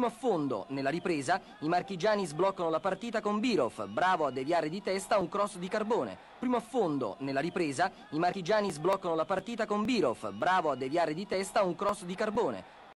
primo affondo. Nella ripresa i marchigiani sbloccano la partita con Birov, bravo a deviare di testa un cross di Carbone. Primo affondo. Nella ripresa i marchigiani sbloccano la partita con Birov, bravo a deviare di testa un cross di Carbone.